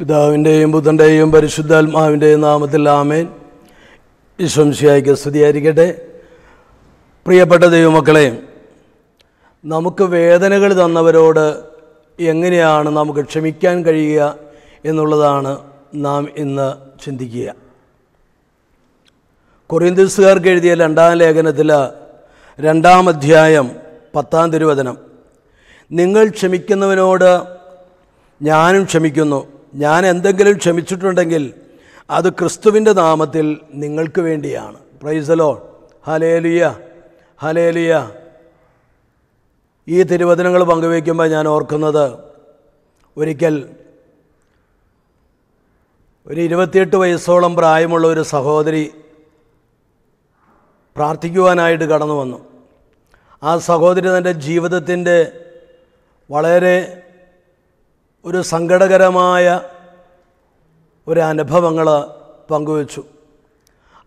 പിതാവിൻ്റെയും ബുദ്ധൻ്റെയും പരിശുദ്ധാത്മാവിൻ്റെയും നാമത്തിൽ ആമേൻ വിശ്വംസിയായിക്ക് സ്തുതിയായിരിക്കട്ടെ പ്രിയപ്പെട്ട ദൈവമക്കളെ നമുക്ക് വേദനകൾ തന്നവരോട് എങ്ങനെയാണ് നമുക്ക് ക്ഷമിക്കാൻ കഴിയുക എന്നുള്ളതാണ് നാം ഇന്ന് ചിന്തിക്കുക കൊറിയന്തിസുകാർക്ക് എഴുതിയ രണ്ടാം ലേഖനത്തിൽ രണ്ടാം അധ്യായം പത്താം തിരുവചനം നിങ്ങൾ ക്ഷമിക്കുന്നവനോട് ഞാനും ക്ഷമിക്കുന്നു ഞാൻ എന്തെങ്കിലും ക്ഷമിച്ചിട്ടുണ്ടെങ്കിൽ അത് ക്രിസ്തുവിൻ്റെ നാമത്തിൽ നിങ്ങൾക്ക് വേണ്ടിയാണ് പ്രൈസലോ ഹലേലിയ ഹലേലിയ ഈ തിരുവചനങ്ങൾ പങ്കുവയ്ക്കുമ്പോൾ ഞാൻ ഓർക്കുന്നത് ഒരിക്കൽ ഒരു ഇരുപത്തിയെട്ട് വയസ്സോളം പ്രായമുള്ള ഒരു സഹോദരി പ്രാർത്ഥിക്കുവാനായിട്ട് കടന്നു വന്നു ആ സഹോദരി തൻ്റെ ജീവിതത്തിൻ്റെ വളരെ ഒരു സങ്കടകരമായ ഒരു അനുഭവങ്ങൾ പങ്കുവച്ചു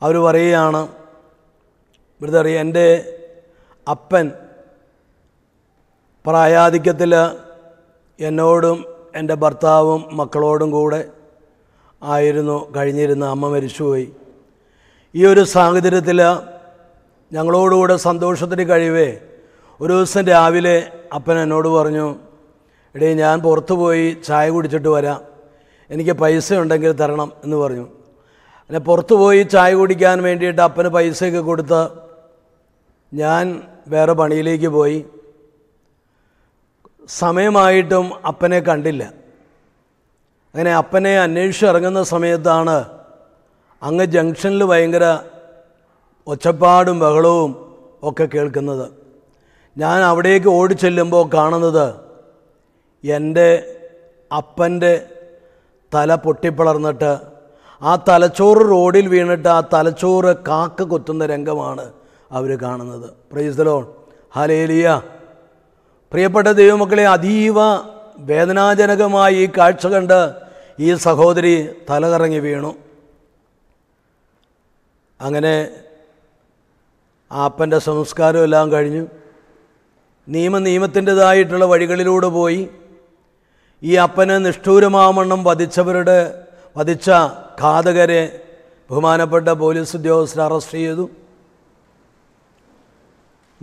അവർ പറയുകയാണ് ബ്രദർ എൻ്റെ അപ്പൻ പ്രായാധിക്യത്തിൽ എന്നോടും എൻ്റെ ഭർത്താവും മക്കളോടും കൂടെ ആയിരുന്നു കഴിഞ്ഞിരുന്ന അമ്മ മരിച്ചുപോയി ഈ ഒരു സാഹചര്യത്തിൽ ഞങ്ങളോടുകൂടെ സന്തോഷത്തിന് കഴിവേ ഒരു ദിവസം രാവിലെ അപ്പൻ എന്നോട് പറഞ്ഞു എടേ ഞാൻ പുറത്തു പോയി ചായ കുടിച്ചിട്ട് വരാം എനിക്ക് പൈസ ഉണ്ടെങ്കിൽ തരണം എന്ന് പറഞ്ഞു പിന്നെ പുറത്തു പോയി ചായ കുടിക്കാൻ വേണ്ടിയിട്ട് അപ്പന് പൈസയൊക്കെ കൊടുത്ത് ഞാൻ വേറെ പണിയിലേക്ക് പോയി സമയമായിട്ടും അപ്പനെ കണ്ടില്ല അങ്ങനെ അപ്പനെ അന്വേഷിച്ച് ഇറങ്ങുന്ന സമയത്താണ് അങ്ങ് ജംഗ്ഷനിൽ ഭയങ്കര ഒച്ചപ്പാടും ബഹളവും ഒക്കെ കേൾക്കുന്നത് ഞാൻ അവിടേക്ക് ഓടിച്ചെല്ലുമ്പോൾ കാണുന്നത് എൻ്റെ അപ്പൻ്റെ തല പൊട്ടിപ്പിളർന്നിട്ട് ആ തലച്ചോറ് റോഡിൽ വീണിട്ട് ആ തലച്ചോറ് കാക്ക കൊത്തുന്ന രംഗമാണ് അവർ കാണുന്നത് പ്രൈസലോ ഹലേലിയ പ്രിയപ്പെട്ട ദൈവമക്കളെ അതീവ വേദനാജനകമായി ഈ കാഴ്ച കണ്ട് ഈ സഹോദരി തലകറങ്ങി വീണു അങ്ങനെ ആപ്പൻ്റെ സംസ്കാരം എല്ലാം കഴിഞ്ഞു നിയമ നിയമത്തിൻ്റെതായിട്ടുള്ള വഴികളിലൂടെ പോയി ഈ അപ്പനെ നിഷ്ഠൂരമാമണ്ണം വധിച്ചവരുടെ വധിച്ച ഘാതകരെ ബഹുമാനപ്പെട്ട പോലീസ് ഉദ്യോഗസ്ഥർ അറസ്റ്റ് ചെയ്തു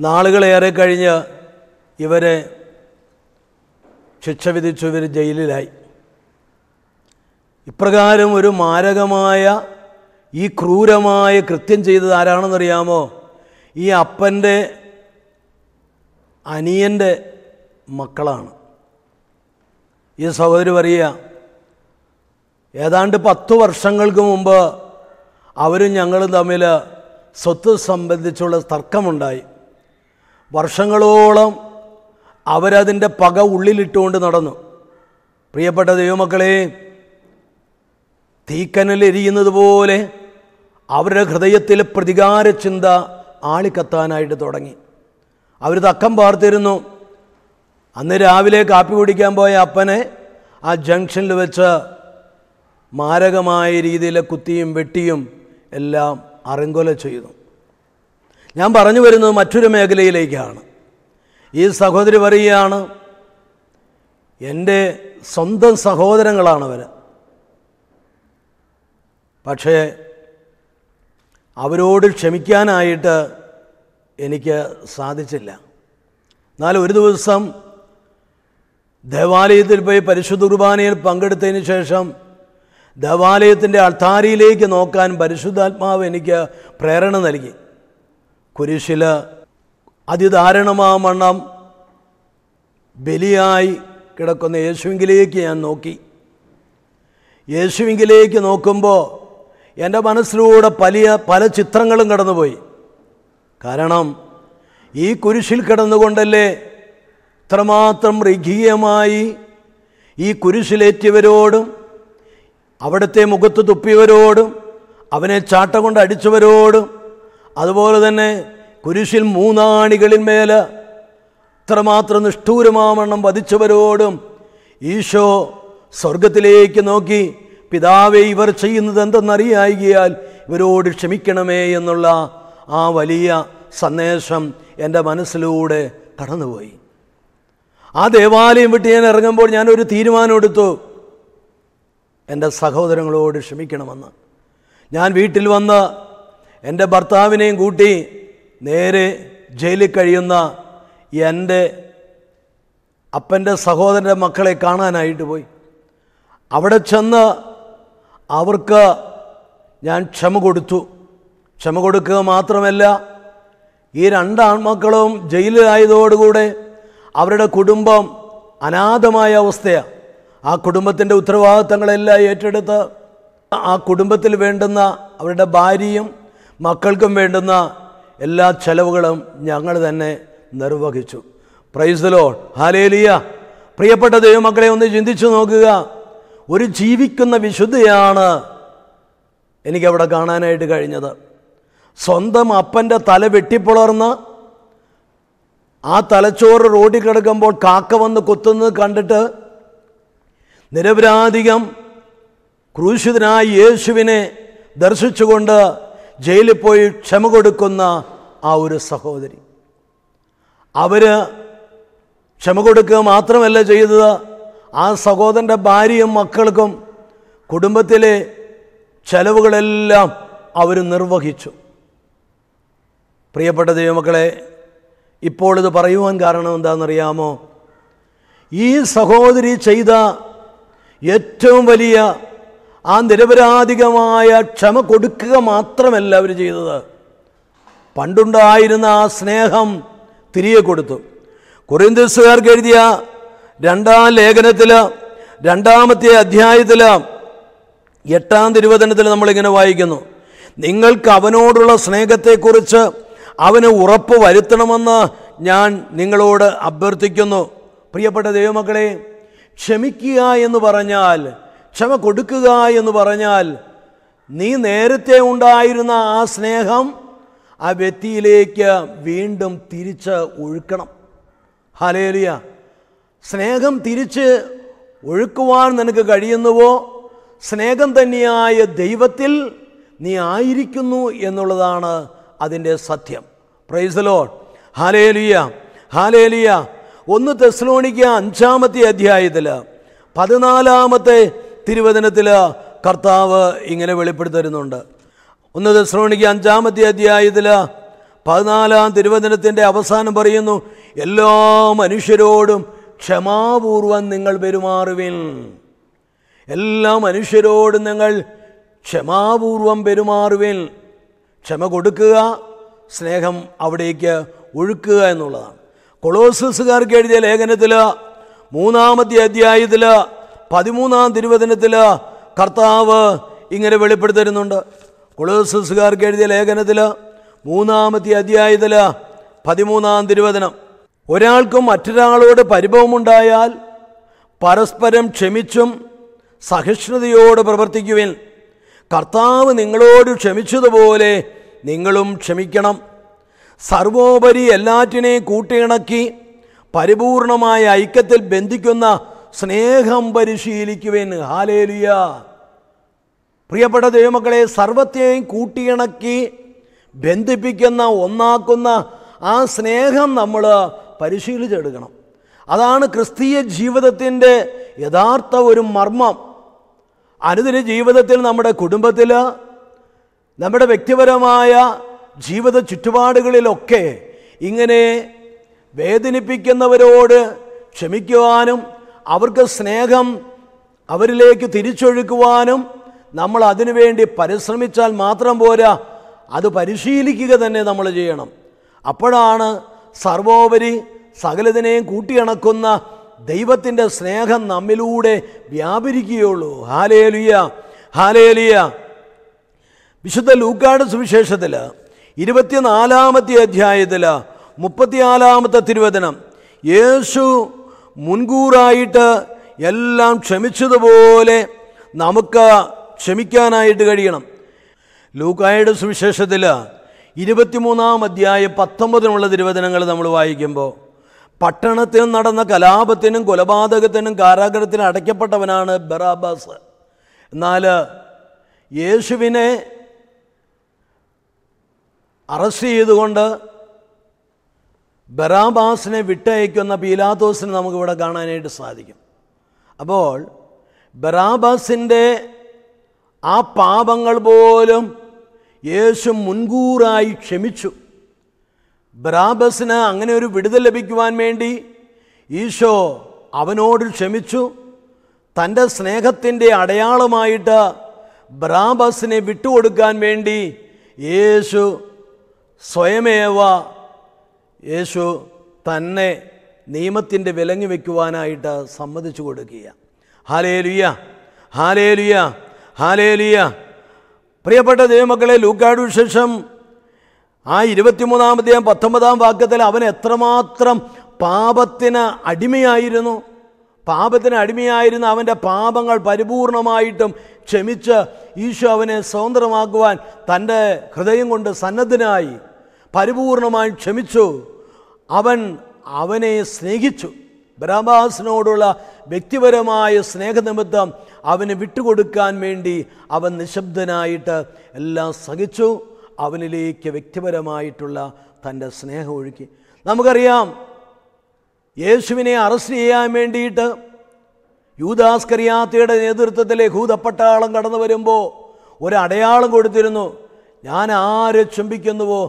നാളുകളേറെ കഴിഞ്ഞ് ഇവരെ ശിക്ഷ വിധിച്ചു ഇവർ ജയിലിലായി ഇപ്രകാരം ഒരു മാരകമായ ഈ ക്രൂരമായ കൃത്യം ചെയ്തത് ആരാണെന്നറിയാമോ ഈ അപ്പൻ്റെ അനിയൻ്റെ മക്കളാണ് ഈ സഹോദരി പറയുക ഏതാണ്ട് പത്തു വർഷങ്ങൾക്ക് മുമ്പ് അവരും ഞങ്ങളും തമ്മിൽ സ്വത്ത് സംബന്ധിച്ചുള്ള തർക്കമുണ്ടായി വർഷങ്ങളോളം അവരതിൻ്റെ പക ഉള്ളിലിട്ടുകൊണ്ട് നടന്നു പ്രിയപ്പെട്ട ദൈവമക്കളെ തീക്കനൽ എരിയുന്നത് പോലെ അവരുടെ ഹൃദയത്തിൽ പ്രതികാര ചിന്ത ആളിക്കത്താനായിട്ട് തുടങ്ങി അവർ തക്കം പാർത്തിരുന്നു അന്ന് രാവിലെ കാപ്പി കുടിക്കാൻ പോയ അപ്പനെ ആ ജംഗ്ഷനിൽ വെച്ച് മാരകമായ രീതിയിൽ കുത്തിയും വെട്ടിയും എല്ലാം അറിങ്കൊല ചെയ്തു ഞാൻ പറഞ്ഞു വരുന്നത് മറ്റൊരു മേഖലയിലേക്കാണ് ഈ സഹോദരി പറയുകയാണ് എൻ്റെ സ്വന്തം സഹോദരങ്ങളാണ് അവർ പക്ഷേ അവരോട് ക്ഷമിക്കാനായിട്ട് എനിക്ക് സാധിച്ചില്ല എന്നാൽ ഒരു ദിവസം ദേവാലയത്തിൽ പോയി പരിശുദ്ധ കുർബാനയിൽ പങ്കെടുത്തതിന് ശേഷം ദേവാലയത്തിൻ്റെ അൾത്താരിയിലേക്ക് നോക്കാൻ പരിശുദ്ധാത്മാവ് എനിക്ക് പ്രേരണ നൽകി കുരിശിൽ അതിദാരുണമാമണ്ണം ബലിയായി കിടക്കുന്ന യേശുവിങ്കിലേക്ക് ഞാൻ നോക്കി യേശുവിങ്കിലേക്ക് നോക്കുമ്പോൾ എൻ്റെ മനസ്സിലൂടെ പലിയ പല ചിത്രങ്ങളും കടന്നുപോയി കാരണം ഈ കുരിശിൽ കിടന്നുകൊണ്ടല്ലേ എത്രമാത്രം രഘീയമായി ഈ കുരിശിലേറ്റിയവരോടും അവിടുത്തെ മുഖത്ത് തുപ്പിയവരോടും അവനെ ചാട്ട കൊണ്ട് അടിച്ചവരോടും അതുപോലെ തന്നെ കുരിശിൽ മൂന്നാണികളിന്മേൽ ഇത്രമാത്രം നിഷ്ഠൂരമാവണ്ണം വധിച്ചവരോടും ഈശോ സ്വർഗത്തിലേക്ക് നോക്കി പിതാവെ ഇവർ ചെയ്യുന്നത് എന്തെന്നറിയായികിയാൽ ഇവരോട് ക്ഷമിക്കണമേ എന്നുള്ള ആ വലിയ സന്ദേശം എൻ്റെ മനസ്സിലൂടെ കടന്നുപോയി ആ ദേവാലയം വിട്ട് ഞാൻ ഇറങ്ങുമ്പോൾ ഞാനൊരു തീരുമാനമെടുത്തു എൻ്റെ സഹോദരങ്ങളോട് ക്ഷമിക്കണമെന്ന് ഞാൻ വീട്ടിൽ വന്ന് എൻ്റെ ഭർത്താവിനെയും കൂട്ടി നേരെ ജയിലിൽ കഴിയുന്ന എൻ്റെ അപ്പൻ്റെ സഹോദരൻ്റെ മക്കളെ കാണാനായിട്ട് പോയി അവിടെ ചെന്ന് അവർക്ക് ഞാൻ ക്ഷമ കൊടുത്തു ക്ഷമ കൊടുക്കുക മാത്രമല്ല ഈ രണ്ടാൺമക്കളും ജയിലിലായതോടുകൂടെ അവരുടെ കുടുംബം അനാഥമായ അവസ്ഥയാണ് ആ കുടുംബത്തിൻ്റെ ഉത്തരവാദിത്തങ്ങളെല്ലാം ഏറ്റെടുത്ത് ആ കുടുംബത്തിൽ വേണ്ടുന്ന അവരുടെ ഭാര്യയും മക്കൾക്കും വേണ്ടുന്ന എല്ലാ ചെലവുകളും ഞങ്ങൾ തന്നെ നിർവഹിച്ചു പ്രൈസലോ ഹാലേലിയ പ്രിയപ്പെട്ട ദൈവമക്കളെ ഒന്ന് ചിന്തിച്ചു നോക്കുക ഒരു ജീവിക്കുന്ന വിശുദ്ധിയാണ് എനിക്കവിടെ കാണാനായിട്ട് കഴിഞ്ഞത് സ്വന്തം അപ്പൻ്റെ തല വെട്ടിപ്പുളർന്ന് ആ തലച്ചോറ് റോഡിൽ കിടക്കുമ്പോൾ കാക്ക വന്ന് കൊത്തുന്നത് കണ്ടിട്ട് നിരപരാധികം ക്രൂശിതനായി യേശുവിനെ ദർശിച്ചുകൊണ്ട് ജയിലിൽ പോയി ക്ഷമ കൊടുക്കുന്ന ആ ഒരു സഹോദരി അവർ ക്ഷമ കൊടുക്കുക മാത്രമല്ല ചെയ്തത് ആ സഹോദരൻ്റെ ഭാര്യയും മക്കൾക്കും കുടുംബത്തിലെ ചെലവുകളെല്ലാം അവർ നിർവഹിച്ചു പ്രിയപ്പെട്ട ദൈവമക്കളെ ഇപ്പോൾ ഇത് പറയുവാൻ കാരണം എന്താണെന്നറിയാമോ ഈ സഹോദരി ചെയ്ത ഏറ്റവും വലിയ ആ നിരപരാധികമായ ക്ഷമ കൊടുക്കുക മാത്രമല്ല അവർ ചെയ്തത് പണ്ടുണ്ടായിരുന്ന ആ സ്നേഹം തിരികെ കൊടുത്തു കുറിന്തസുകാർക്ക് എഴുതിയ രണ്ടാം ലേഖനത്തിൽ രണ്ടാമത്തെ അധ്യായത്തിൽ എട്ടാം തിരുവചനത്തിൽ നമ്മളിങ്ങനെ വായിക്കുന്നു നിങ്ങൾക്ക് അവനോടുള്ള സ്നേഹത്തെക്കുറിച്ച് അവന് ഉറപ്പ് വരുത്തണമെന്ന് ഞാൻ നിങ്ങളോട് അഭ്യർത്ഥിക്കുന്നു പ്രിയപ്പെട്ട ദൈവമക്കളെ ക്ഷമിക്കുക എന്ന് പറഞ്ഞാൽ ക്ഷമ കൊടുക്കുക എന്ന് പറഞ്ഞാൽ നീ നേരത്തെ ഉണ്ടായിരുന്ന ആ സ്നേഹം ആ വ്യക്തിയിലേക്ക് വീണ്ടും തിരിച്ച് ഒഴുക്കണം ഹലേലിയ സ്നേഹം തിരിച്ച് ഒഴുക്കുവാൻ നിനക്ക് കഴിയുന്നുവോ സ്നേഹം തന്നെയായ ദൈവത്തിൽ നീ ആയിരിക്കുന്നു എന്നുള്ളതാണ് അതിൻ്റെ സത്യം പ്രൈസലോ ഹാലേലിയ ഹാലേലിയ ഒന്ന് തെസ്ലോണിക്ക അഞ്ചാമത്തെ അധ്യായത്തിൽ പതിനാലാമത്തെ തിരുവചനത്തിൽ കർത്താവ് ഇങ്ങനെ വെളിപ്പെടുത്തരുന്നുണ്ട് ഒന്ന് തെസ്ലോണിക്ക അഞ്ചാമത്തെ അധ്യായത്തിൽ പതിനാലാം തിരുവചനത്തിൻ്റെ അവസാനം പറയുന്നു എല്ലാ മനുഷ്യരോടും ക്ഷമാപൂർവം നിങ്ങൾ പെരുമാറുവിൻ എല്ലാ മനുഷ്യരോടും നിങ്ങൾ ക്ഷമാപൂർവം പെരുമാറുവിൻ ക്ഷമ കൊടുക്കുക സ്നേഹം അവിടേക്ക് ഒഴുക്കുക എന്നുള്ളതാണ് കൊളോസസുകാർക്ക് എഴുതിയ ലേഖനത്തിൽ മൂന്നാമത്തെ അധ്യായത്തിൽ പതിമൂന്നാം തിരുവചനത്തിൽ കർത്താവ് ഇങ്ങനെ വെളിപ്പെടുത്തരുന്നുണ്ട് കൊളോസസുകാർക്ക് എഴുതിയ ലേഖനത്തിൽ മൂന്നാമത്തെ അധ്യായത്തിൽ പതിമൂന്നാം തിരുവചനം ഒരാൾക്കും മറ്റൊരാളോട് പരിഭവമുണ്ടായാൽ പരസ്പരം ക്ഷമിച്ചും സഹിഷ്ണുതയോട് പ്രവർത്തിക്കുവിൻ കർത്താവ് നിങ്ങളോട് ക്ഷമിച്ചതുപോലെ നിങ്ങളും ക്ഷമിക്കണം സർവോപരി എല്ലാറ്റിനെ കൂട്ടിയിണക്കി പരിപൂർണമായ ഐക്യത്തിൽ ബന്ധിക്കുന്ന സ്നേഹം പരിശീലിക്കുവേൻ ഹാലേലിയ പ്രിയപ്പെട്ട ദൈവമക്കളെ സർവത്തെയും കൂട്ടിയിണക്കി ബന്ധിപ്പിക്കുന്ന ഒന്നാക്കുന്ന ആ സ്നേഹം നമ്മൾ പരിശീലിച്ചെടുക്കണം അതാണ് ക്രിസ്തീയ ജീവിതത്തിൻ്റെ യഥാർത്ഥ ഒരു മർമ്മം അനുദിന ജീവിതത്തിൽ നമ്മുടെ കുടുംബത്തിൽ നമ്മുടെ വ്യക്തിപരമായ ജീവിത ചുറ്റുപാടുകളിലൊക്കെ ഇങ്ങനെ വേദനിപ്പിക്കുന്നവരോട് ക്ഷമിക്കുവാനും അവർക്ക് സ്നേഹം അവരിലേക്ക് തിരിച്ചൊഴുക്കുവാനും നമ്മൾ അതിനുവേണ്ടി പരിശ്രമിച്ചാൽ മാത്രം പോരാ അത് പരിശീലിക്കുക തന്നെ നമ്മൾ ചെയ്യണം അപ്പോഴാണ് സർവോപരി സകലതിനെയും കൂട്ടിയിണക്കുന്ന ദൈവത്തിൻ്റെ സ്നേഹം നമ്മിലൂടെ വ്യാപരിക്കുകയുള്ളൂ ഹാലേലിയ ഹാലേലിയ വിശുദ്ധ ലൂക്കാട് സുവിശേഷത്തിൽ ഇരുപത്തിനാലാമത്തെ അധ്യായത്തിൽ മുപ്പത്തിനാലാമത്തെ തിരുവചനം യേശു മുൻകൂറായിട്ട് എല്ലാം ക്ഷമിച്ചതുപോലെ നമുക്ക് ക്ഷമിക്കാനായിട്ട് കഴിയണം ലൂക്കായുടെ സുവിശേഷത്തിൽ ഇരുപത്തിമൂന്നാം അധ്യായം പത്തൊമ്പതിനുള്ള തിരുവചനങ്ങൾ നമ്മൾ വായിക്കുമ്പോൾ പട്ടണത്തിൽ നടന്ന കലാപത്തിനും കൊലപാതകത്തിനും കാരാഗ്രഹത്തിനും അടയ്ക്കപ്പെട്ടവനാണ് ബറാബാസ് എന്നാൽ യേശുവിനെ അറസ്റ്റ് ചെയ്തുകൊണ്ട് ബറാബാസിനെ വിട്ടയക്കുന്ന പീലാത്തോസിനെ നമുക്കിവിടെ കാണാനായിട്ട് സാധിക്കും അപ്പോൾ ബറാബാസിൻ്റെ ആ പാപങ്ങൾ പോലും യേശു മുൻകൂറായി ക്ഷമിച്ചു ബറാബസിന് അങ്ങനെ ഒരു വിടുതൽ ലഭിക്കുവാൻ വേണ്ടി ഈശോ അവനോട് ക്ഷമിച്ചു തൻ്റെ സ്നേഹത്തിൻ്റെ അടയാളമായിട്ട് ബറാബസിനെ വിട്ടുകൊടുക്കാൻ വേണ്ടി യേശു സ്വയമേവ യേശു തന്നെ നിയമത്തിൻ്റെ വിലങ്ങി വയ്ക്കുവാനായിട്ട് സമ്മതിച്ചു കൊടുക്കുക ഹാലേലുയ ഹാലേലുയ ഹാലേലുയ പ്രിയപ്പെട്ട ദൈവമക്കളെ ലൂക്കാടു ശേഷം ആ ഇരുപത്തിമൂന്നാമത്തെയും പത്തൊമ്പതാം വാക്യത്തിൽ അവൻ എത്രമാത്രം പാപത്തിന് അടിമയായിരുന്നു പാപത്തിന് അടിമയായിരുന്ന അവൻ്റെ പാപങ്ങൾ പരിപൂർണമായിട്ടും ക്ഷമിച്ച് ഈശോ അവനെ സ്വതന്ത്രമാക്കുവാൻ തൻ്റെ ഹൃദയം കൊണ്ട് സന്നദ്ധനായി പരിപൂർണമായി ക്ഷമിച്ചു അവൻ അവനെ സ്നേഹിച്ചു ബരാബാസിനോടുള്ള വ്യക്തിപരമായ സ്നേഹനിമിത്തം അവന് വിട്ടുകൊടുക്കാൻ വേണ്ടി അവൻ നിശബ്ദനായിട്ട് എല്ലാം സഹിച്ചു അവനിലേക്ക് വ്യക്തിപരമായിട്ടുള്ള തൻ്റെ സ്നേഹം ഒഴുക്കി നമുക്കറിയാം യേശുവിനെ അറസ്റ്റ് ചെയ്യാൻ വേണ്ടിയിട്ട് യൂദാസ്കരിയാത്തയുടെ നേതൃത്വത്തിലെ ഭൂതപ്പട്ടാളം കടന്നു വരുമ്പോൾ ഒരടയാളം കൊടുത്തിരുന്നു ഞാൻ ആരെ ചുംബിക്കുന്നുവോ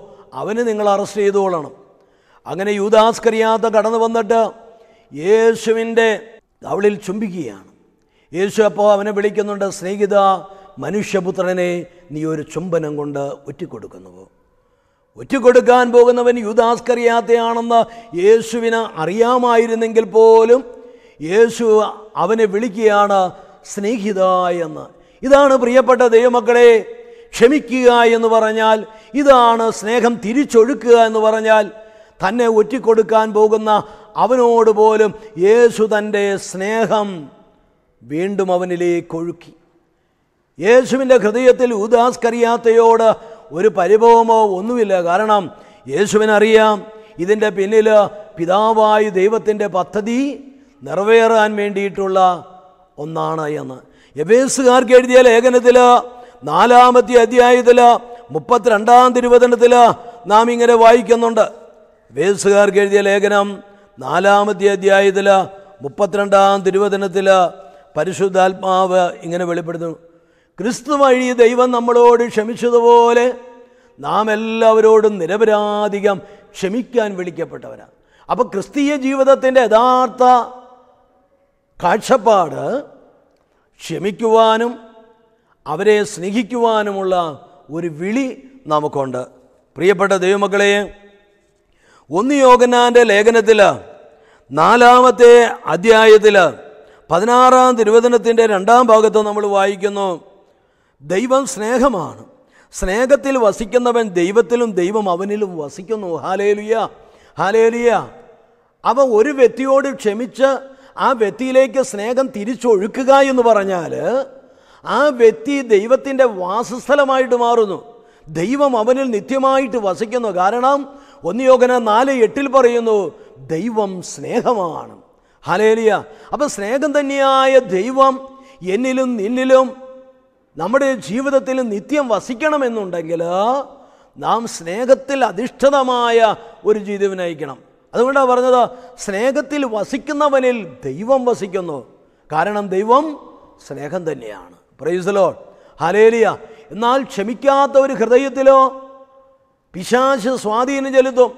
അവന് നിങ്ങൾ അറസ്റ്റ് ചെയ്തുകൊള്ളണം അങ്ങനെ യൂദാസ്കരിയാത്ത കടന്നു വന്നിട്ട് യേശുവിൻ്റെ അവളിൽ ചുംബിക്കുകയാണ് യേശു അപ്പോൾ അവനെ വിളിക്കുന്നുണ്ട് സ്നേഹിത മനുഷ്യപുത്രനെ നീ ഒരു ചുംബനം കൊണ്ട് ഒറ്റിക്കൊടുക്കുന്നുവോ ഒറ്റുകൊടുക്കാൻ പോകുന്നവൻ യുദാസ്കറിയാത്തയാണെന്ന് യേശുവിന് അറിയാമായിരുന്നെങ്കിൽ പോലും യേശു അവനെ വിളിക്കുകയാണ് സ്നേഹിത എന്ന് ഇതാണ് പ്രിയപ്പെട്ട ദൈവമക്കളെ ക്ഷമിക്കുക എന്ന് പറഞ്ഞാൽ ഇതാണ് സ്നേഹം തിരിച്ചൊഴുക്കുക എന്ന് പറഞ്ഞാൽ തന്നെ ഒറ്റിക്കൊടുക്കാൻ പോകുന്ന അവനോട് പോലും യേശു തൻ്റെ സ്നേഹം വീണ്ടും അവനിലേക്ക് ഒഴുക്കി യേശുവിൻ്റെ ഹൃദയത്തിൽ ഉദാസ്കറിയാത്തയോട് ഒരു പരിഭവമോ ഒന്നുമില്ല കാരണം യേശുവിനറിയാം ഇതിൻ്റെ പിന്നിൽ പിതാവായ ദൈവത്തിൻ്റെ പദ്ധതി നിറവേറാൻ വേണ്ടിയിട്ടുള്ള ഒന്നാണ് എന്ന് എബേസുകാർക്ക് എഴുതിയ ലേഖനത്തിൽ നാലാമത്തെ അധ്യായത്തിൽ മുപ്പത്തിരണ്ടാം തിരുവചനത്തിൽ നാം ഇങ്ങനെ വായിക്കുന്നുണ്ട് എബേസുകാർക്ക് എഴുതിയ ലേഖനം നാലാമത്തെ അധ്യായത്തിൽ മുപ്പത്തിരണ്ടാം തിരുവചനത്തിൽ പരിശുദ്ധാത്മാവ് ഇങ്ങനെ വെളിപ്പെടുത്തുന്നു ക്രിസ്തു വഴി ദൈവം നമ്മളോട് ക്ഷമിച്ചതുപോലെ നാം എല്ലാവരോടും നിരപരാധികം ക്ഷമിക്കാൻ വിളിക്കപ്പെട്ടവരാണ് അപ്പോൾ ക്രിസ്തീയ ജീവിതത്തിൻ്റെ യഥാർത്ഥ കാഴ്ചപ്പാട് ക്ഷമിക്കുവാനും അവരെ സ്നേഹിക്കുവാനുമുള്ള ഒരു വിളി നമുക്കുണ്ട് പ്രിയപ്പെട്ട ദൈവമക്കളെ ഒന്ന് യോഗനാൻ്റെ ലേഖനത്തിൽ നാലാമത്തെ അധ്യായത്തിൽ പതിനാറാം തിരുവചനത്തിൻ്റെ രണ്ടാം ഭാഗത്ത് നമ്മൾ വായിക്കുന്നു ദൈവം സ്നേഹമാണ് സ്നേഹത്തിൽ വസിക്കുന്നവൻ ദൈവത്തിലും ദൈവം അവനിലും വസിക്കുന്നു ഹാലേലിയ ഹാലേലിയ അവ ഒരു വ്യക്തിയോട് ക്ഷമിച്ച് ആ വ്യക്തിയിലേക്ക് സ്നേഹം തിരിച്ചൊഴുക്കുക എന്ന് പറഞ്ഞാൽ ആ വ്യക്തി ദൈവത്തിൻ്റെ വാസസ്ഥലമായിട്ട് മാറുന്നു ദൈവം അവനിൽ നിത്യമായിട്ട് വസിക്കുന്നു കാരണം ഒന്ന് യോഗന നാല് എട്ടിൽ പറയുന്നു ദൈവം സ്നേഹമാണ് ഹലേലിയ അപ്പം സ്നേഹം തന്നെയായ ദൈവം എന്നിലും നിന്നിലും നമ്മുടെ ജീവിതത്തിൽ നിത്യം വസിക്കണമെന്നുണ്ടെങ്കിൽ നാം സ്നേഹത്തിൽ അധിഷ്ഠിതമായ ഒരു ജീവിതം നയിക്കണം അതുകൊണ്ടാണ് പറഞ്ഞത് സ്നേഹത്തിൽ വസിക്കുന്നവനിൽ ദൈവം വസിക്കുന്നു കാരണം ദൈവം സ്നേഹം തന്നെയാണ് പ്രൈസലോ ഹലേലിയ എന്നാൽ ക്ഷമിക്കാത്ത ഒരു ഹൃദയത്തിലോ പിശാശ് സ്വാധീനം ചെലുത്തും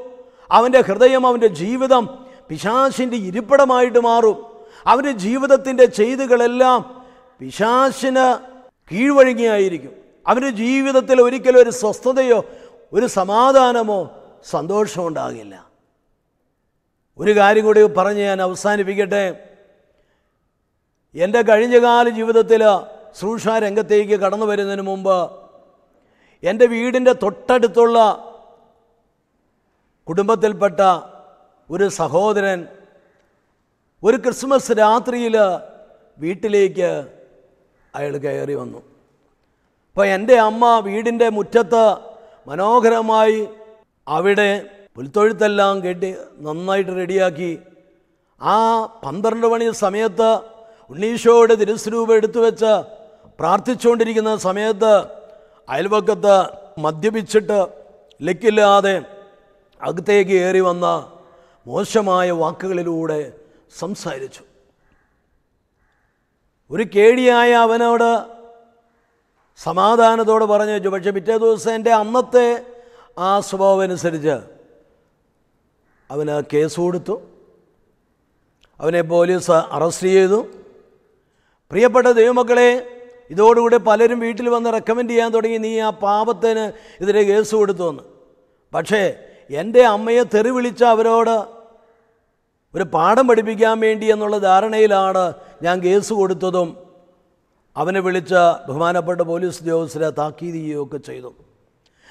അവൻ്റെ ഹൃദയം അവൻ്റെ ജീവിതം പിശാശിൻ്റെ ഇരിപ്പിടമായിട്ട് മാറും അവൻ്റെ ജീവിതത്തിൻ്റെ ചെയ്തുകളെല്ലാം പിശാശിന് കീഴ്വഴുങ്ങിയായിരിക്കും അവൻ്റെ ജീവിതത്തിൽ ഒരിക്കലും ഒരു സ്വസ്ഥതയോ ഒരു സമാധാനമോ സന്തോഷമോ ഉണ്ടാകില്ല ഒരു കാര്യം കൂടി പറഞ്ഞ് ഞാൻ അവസാനിപ്പിക്കട്ടെ എൻ്റെ കഴിഞ്ഞകാല ജീവിതത്തിൽ ശ്രൂഷാ രംഗത്തേക്ക് കടന്നു വരുന്നതിന് മുമ്പ് എൻ്റെ വീടിൻ്റെ തൊട്ടടുത്തുള്ള കുടുംബത്തിൽപ്പെട്ട ഒരു സഹോദരൻ ഒരു ക്രിസ്മസ് രാത്രിയിൽ വീട്ടിലേക്ക് അയാൾ കയറി വന്നു അപ്പോൾ എൻ്റെ അമ്മ വീടിൻ്റെ മുറ്റത്ത് മനോഹരമായി അവിടെ പുൽത്തൊഴുത്തെല്ലാം കെട്ടി നന്നായിട്ട് റെഡിയാക്കി ആ പന്ത്രണ്ട് മണി സമയത്ത് ഉണ്ണീശോയുടെ തിരുസ്വരൂപം എടുത്തു വെച്ച് പ്രാർത്ഥിച്ചുകൊണ്ടിരിക്കുന്ന സമയത്ത് അയൽവക്കത്ത് മദ്യപിച്ചിട്ട് ലക്കില്ലാതെ അകത്തേക്ക് ഏറി വന്ന മോശമായ വാക്കുകളിലൂടെ സംസാരിച്ചു ഒരു കേടിയായ അവനോട് സമാധാനത്തോട് പറഞ്ഞു വെച്ചു പക്ഷേ പിറ്റേ ദിവസം എൻ്റെ അന്നത്തെ ആ സ്വഭാവമനുസരിച്ച് അവന് കേസ് കൊടുത്തു അവനെ പോലീസ് അറസ്റ്റ് ചെയ്തു പ്രിയപ്പെട്ട ദൈവമക്കളെ ഇതോടുകൂടി പലരും വീട്ടിൽ വന്ന് റെക്കമെൻഡ് ചെയ്യാൻ തുടങ്ങി നീ ആ പാപത്തിന് ഇതിനെ കേസ് കൊടുത്തു എന്ന് പക്ഷേ എൻ്റെ അമ്മയെ തെറി വിളിച്ച അവരോട് ഒരു പാഠം പഠിപ്പിക്കാൻ വേണ്ടി എന്നുള്ള ധാരണയിലാണ് ഞാൻ കേസ് കൊടുത്തതും അവനെ വിളിച്ച് ബഹുമാനപ്പെട്ട പോലീസ് ഉദ്യോഗസ്ഥരെ താക്കീത് ചെയ്യുകയൊക്കെ ചെയ്തു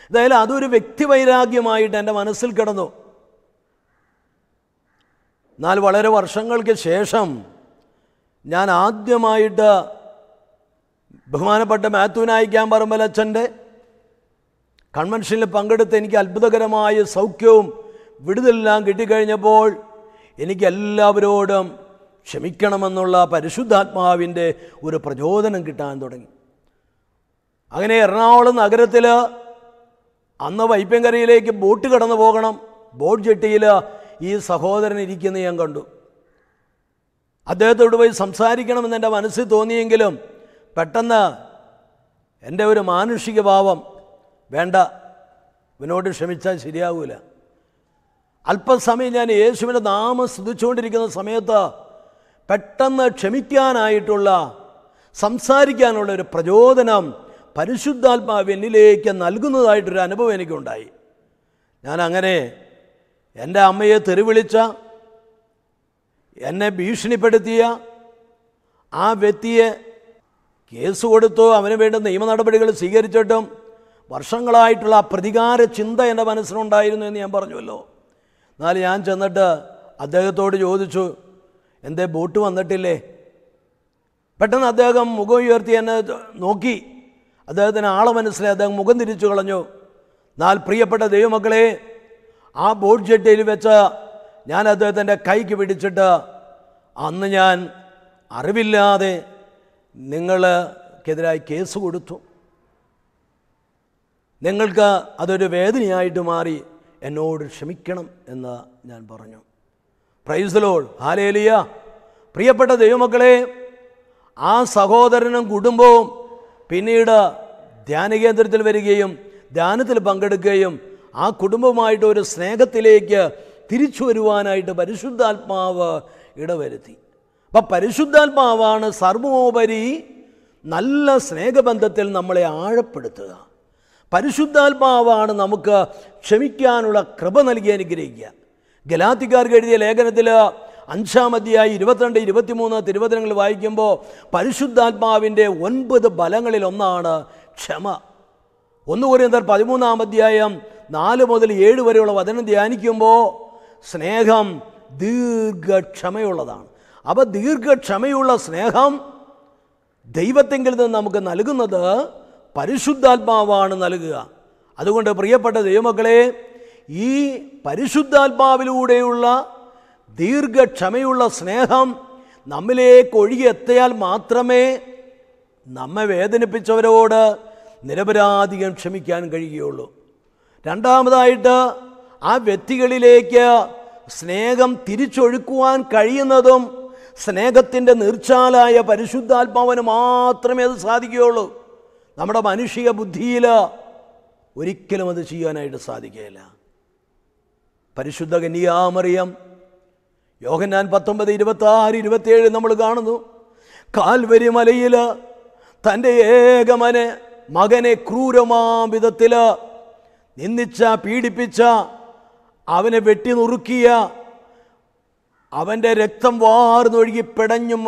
എന്തായാലും അതൊരു വ്യക്തിവൈരാഗ്യമായിട്ട് എൻ്റെ മനസ്സിൽ കിടന്നു എന്നാൽ വളരെ വർഷങ്ങൾക്ക് ശേഷം ഞാൻ ആദ്യമായിട്ട് ബഹുമാനപ്പെട്ട മാത്യുനായിക്കാൻ പറമ്പലച്ഛൻ്റെ കൺവെൻഷനിൽ പങ്കെടുത്ത് എനിക്ക് അത്ഭുതകരമായ സൗഖ്യവും വിടുതലെല്ലാം കിട്ടിക്കഴിഞ്ഞപ്പോൾ എനിക്ക് എല്ലാവരോടും ക്ഷമിക്കണമെന്നുള്ള പരിശുദ്ധാത്മാവിൻ്റെ ഒരു പ്രചോദനം കിട്ടാൻ തുടങ്ങി അങ്ങനെ എറണാകുളം നഗരത്തിൽ അന്ന് വൈപ്പൻകരയിലേക്ക് ബോട്ട് കടന്നു പോകണം ബോട്ട് ജെട്ടിയിൽ ഈ സഹോദരൻ ഇരിക്കുന്ന ഞാൻ കണ്ടു അദ്ദേഹത്തോട് പോയി സംസാരിക്കണമെന്ന് എൻ്റെ മനസ്സിൽ തോന്നിയെങ്കിലും പെട്ടെന്ന് എൻ്റെ ഒരു മാനുഷിക ഭാവം വേണ്ട ഇവനോട് ക്ഷമിച്ചാൽ ശരിയാവില്ല അല്പസമയം ഞാൻ യേശുവിൻ്റെ നാമം സ്തുതിച്ചുകൊണ്ടിരിക്കുന്ന സമയത്ത് പെട്ടെന്ന് ക്ഷമിക്കാനായിട്ടുള്ള സംസാരിക്കാനുള്ള ഒരു പ്രചോദനം പരിശുദ്ധാത്മാവ് എന്നിലേക്ക് നൽകുന്നതായിട്ടൊരു അനുഭവം എനിക്കുണ്ടായി ഞാൻ അങ്ങനെ എൻ്റെ അമ്മയെ തെരുവിളിച്ച എന്നെ ഭീഷണിപ്പെടുത്തിയ ആ വ്യക്തിയെ കേസ് കൊടുത്തോ അവന് വേണ്ട നിയമ നടപടികൾ സ്വീകരിച്ചിട്ടും വർഷങ്ങളായിട്ടുള്ള ആ പ്രതികാര ചിന്ത എൻ്റെ മനസ്സിലുണ്ടായിരുന്നു എന്ന് ഞാൻ പറഞ്ഞുവല്ലോ എന്നാൽ ഞാൻ ചെന്നിട്ട് അദ്ദേഹത്തോട് ചോദിച്ചു എന്തേ ബോട്ട് വന്നിട്ടില്ലേ പെട്ടെന്ന് അദ്ദേഹം മുഖം ഉയർത്തി എന്നെ നോക്കി അദ്ദേഹത്തിന് ആളെ മനസ്സിലായി അദ്ദേഹം മുഖം തിരിച്ചു കളഞ്ഞു എന്നാൽ പ്രിയപ്പെട്ട ദൈവമക്കളെ ആ ബോട്ട് ജെട്ടിയിൽ വെച്ച് ഞാൻ അദ്ദേഹത്തിൻ്റെ കൈക്ക് പിടിച്ചിട്ട് അന്ന് ഞാൻ അറിവില്ലാതെ നിങ്ങൾക്കെതിരായി കേസ് കൊടുത്തു നിങ്ങൾക്ക് അതൊരു വേദനയായിട്ട് മാറി എന്നോട് ക്ഷമിക്കണം എന്ന് ഞാൻ പറഞ്ഞു പ്രൈസ് ഹാലേലിയ പ്രിയപ്പെട്ട ദൈവമക്കളെ ആ സഹോദരനും കുടുംബവും പിന്നീട് ധ്യാനകേന്ദ്രത്തിൽ വരികയും ധ്യാനത്തിൽ പങ്കെടുക്കുകയും ആ കുടുംബവുമായിട്ട് ഒരു സ്നേഹത്തിലേക്ക് തിരിച്ചു വരുവാനായിട്ട് പരിശുദ്ധാത്മാവ് ഇടവരുത്തി അപ്പം പരിശുദ്ധാത്മാവാണ് സർവോപരി നല്ല സ്നേഹബന്ധത്തിൽ നമ്മളെ ആഴപ്പെടുത്തുക പരിശുദ്ധാത്മാവാണ് നമുക്ക് ക്ഷമിക്കാനുള്ള കൃപ നൽകി അനുഗ്രഹിക്കുക ഗലാത്തിക്കാർക്ക് എഴുതിയ ലേഖനത്തിൽ അഞ്ചാം അധ്യായം ഇരുപത്തിരണ്ട് ഇരുപത്തിമൂന്ന് തിരുവചനങ്ങൾ വായിക്കുമ്പോൾ പരിശുദ്ധാത്മാവിൻ്റെ ഒൻപത് ബലങ്ങളിൽ ഒന്നാണ് ക്ഷമ ഒന്ന് പറയുന്നത് പതിമൂന്നാം അധ്യായം നാല് മുതൽ ഏഴ് വരെയുള്ള വചനം ധ്യാനിക്കുമ്പോൾ സ്നേഹം ദീർഘക്ഷമയുള്ളതാണ് അപ്പോൾ ദീർഘക്ഷമയുള്ള സ്നേഹം ദൈവത്തെങ്കിൽ നിന്ന് നമുക്ക് നൽകുന്നത് പരിശുദ്ധാത്മാവാണ് നൽകുക അതുകൊണ്ട് പ്രിയപ്പെട്ട ദൈവമക്കളെ ഈ പരിശുദ്ധാത്മാവിലൂടെയുള്ള ദീർഘക്ഷമയുള്ള സ്നേഹം നമ്മിലേക്ക് ഒഴുകിയെത്തിയാൽ മാത്രമേ നമ്മെ വേദനിപ്പിച്ചവരോട് നിരപരാധികം ക്ഷമിക്കാൻ കഴിയുകയുള്ളൂ രണ്ടാമതായിട്ട് ആ വ്യക്തികളിലേക്ക് സ്നേഹം തിരിച്ചൊഴുക്കുവാൻ കഴിയുന്നതും സ്നേഹത്തിൻ്റെ നീർച്ചാലായ പരിശുദ്ധാത്മാവിന് മാത്രമേ അത് സാധിക്കുകയുള്ളൂ നമ്മുടെ മനുഷ്യ ബുദ്ധിയിൽ ഒരിക്കലും അത് ചെയ്യാനായിട്ട് സാധിക്കുകയില്ല പരിശുദ്ധ കന്യാമറിയം യോഹന്നാൻ പത്തൊമ്പത് ഇരുപത്തി ആറ് ഇരുപത്തിയേഴ് നമ്മൾ കാണുന്നു കാൽവരി മലയിൽ തൻ്റെ ഏകമനെ മകനെ ക്രൂരമാ വിധത്തിൽ നിന്ദിച്ച പീഡിപ്പിച്ച അവനെ വെട്ടി നുറുക്കിയ അവൻ്റെ രക്തം വാർന്നൊഴുകി പിടഞ്ഞു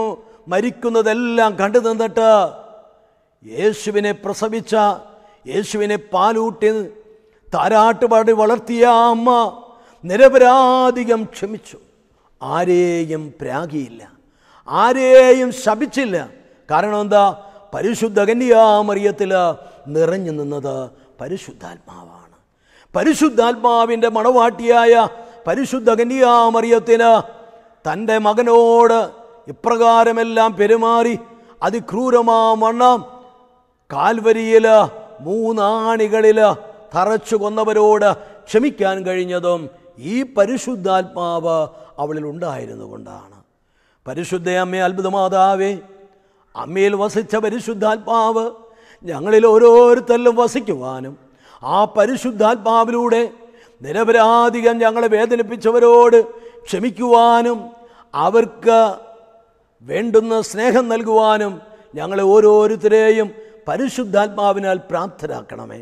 മരിക്കുന്നതെല്ലാം കണ്ടു നിന്നിട്ട് യേശുവിനെ പ്രസവിച്ച യേശുവിനെ പാലൂട്ടി താരാട്ടുപാടി വളർത്തിയ അമ്മ നിരപരാധികം ക്ഷമിച്ചു ആരെയും പ്രാഗിയില്ല ആരെയും ശപിച്ചില്ല കാരണം എന്താ പരിശുദ്ധ കന്യാമറിയത്തിൽ നിറഞ്ഞു നിന്നത് പരിശുദ്ധാത്മാവാണ് പരിശുദ്ധാത്മാവിൻ്റെ മണവാട്ടിയായ പരിശുദ്ധ കന്യാമറിയത്തിന് തൻ്റെ മകനോട് ഇപ്രകാരമെല്ലാം പെരുമാറി അതിക്രൂരമാവണ്ണം കാൽവരിയിൽ മൂന്നാണികളിൽ തറച്ചു കൊന്നവരോട് ക്ഷമിക്കാൻ കഴിഞ്ഞതും ഈ പരിശുദ്ധാത്മാവ് അവളിൽ ഉണ്ടായിരുന്നു കൊണ്ടാണ് പരിശുദ്ധ അമ്മ അത്ഭുതമാതാവേ അമ്മയിൽ വസിച്ച പരിശുദ്ധാത്മാവ് ഞങ്ങളിൽ ഓരോരുത്തരിലും വസിക്കുവാനും ആ പരിശുദ്ധാത്മാവിലൂടെ നിരപരാധികം ഞങ്ങളെ വേദനിപ്പിച്ചവരോട് ക്ഷമിക്കുവാനും അവർക്ക് വേണ്ടുന്ന സ്നേഹം നൽകുവാനും ഞങ്ങളെ ഓരോരുത്തരെയും പരിശുദ്ധാത്മാവിനാൽ പ്രാപ്തരാക്കണമേ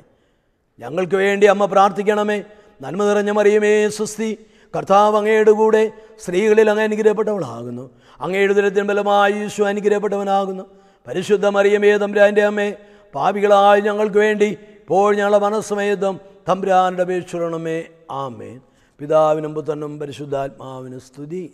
ഞങ്ങൾക്ക് വേണ്ടി അമ്മ പ്രാർത്ഥിക്കണമേ നന്മ നിറഞ്ഞ മറിയമേ സുസ്തി കർത്താവ് അങ്ങയുടെ കൂടെ സ്ത്രീകളിൽ അങ്ങ് അനുഗ്രഹപ്പെട്ടവളാകുന്നു അങ്ങയുടെ ദുരത്തിന് ബലമായി യേശു അനുഗ്രഹപ്പെട്ടവനാകുന്നു പരിശുദ്ധ മറിയമേ തമ്പുരാൻ്റെ അമ്മേ പാപികളായ ഞങ്ങൾക്ക് വേണ്ടി ഇപ്പോൾ ഞങ്ങളുടെ മനസ്സമേതം തമ്പുരാനുടെ അപേക്ഷണമേ ആമേൻ പിതാവിനും പുത്തനും പരിശുദ്ധാത്മാവിന് സ്തുതി